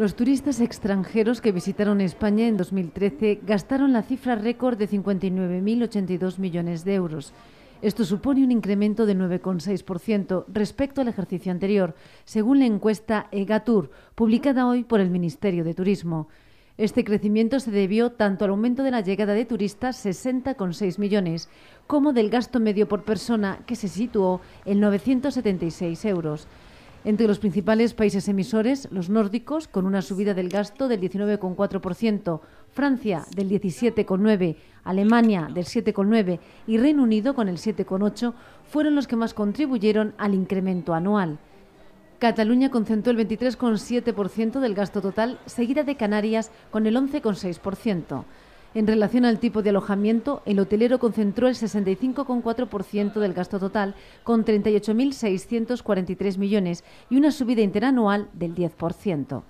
Los turistas extranjeros que visitaron España en 2013 gastaron la cifra récord de 59.082 millones de euros. Esto supone un incremento del 9,6% respecto al ejercicio anterior, según la encuesta EGATUR, publicada hoy por el Ministerio de Turismo. Este crecimiento se debió tanto al aumento de la llegada de turistas, 60,6 millones, como del gasto medio por persona, que se situó en 976 euros. Entre los principales países emisores, los nórdicos, con una subida del gasto del 19,4%, Francia del 17,9%, Alemania del 7,9% y Reino Unido con el 7,8%, fueron los que más contribuyeron al incremento anual. Cataluña concentró el 23,7% del gasto total, seguida de Canarias con el 11,6%. En relación al tipo de alojamiento, el hotelero concentró el 65,4% del gasto total, con 38.643 millones y una subida interanual del 10%.